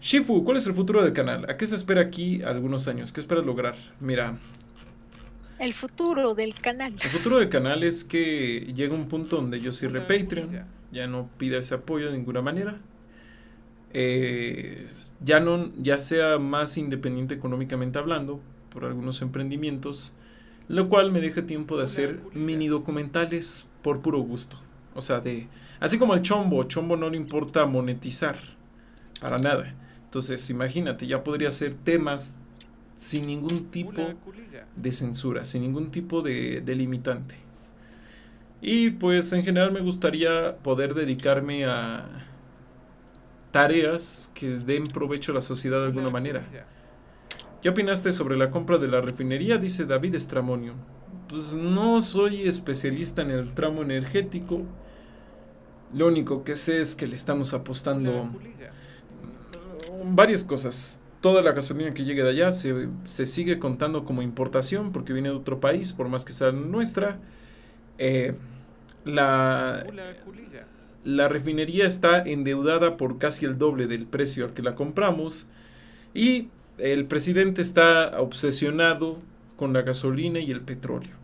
Shifu, ¿cuál es el futuro del canal? ¿A qué se espera aquí algunos años? ¿Qué esperas lograr? Mira. El futuro del canal. El futuro del canal es que llega un punto donde yo cierre Patreon, ya no pida ese apoyo de ninguna manera. Eh, ya, no, ya sea más independiente económicamente hablando por algunos emprendimientos, lo cual me deja tiempo de hacer mini documentales por puro gusto. O sea, de así como el chombo, chombo no le importa monetizar para nada. Entonces, imagínate, ya podría ser temas sin ningún tipo de censura, sin ningún tipo de, delimitante. Y pues en general me gustaría poder dedicarme a tareas que den provecho a la sociedad de alguna manera. ¿Qué opinaste sobre la compra de la refinería? Dice David Estramonio. Pues no soy especialista en el tramo energético. Lo único que sé es que le estamos apostando varias cosas. Toda la gasolina que llegue de allá se, se, sigue contando como importación porque viene de otro país, por más que sea nuestra. Eh, la, la refinería está endeudada por casi el doble del precio al que la compramos. Y el presidente está obsesionado con la gasolina y el petróleo.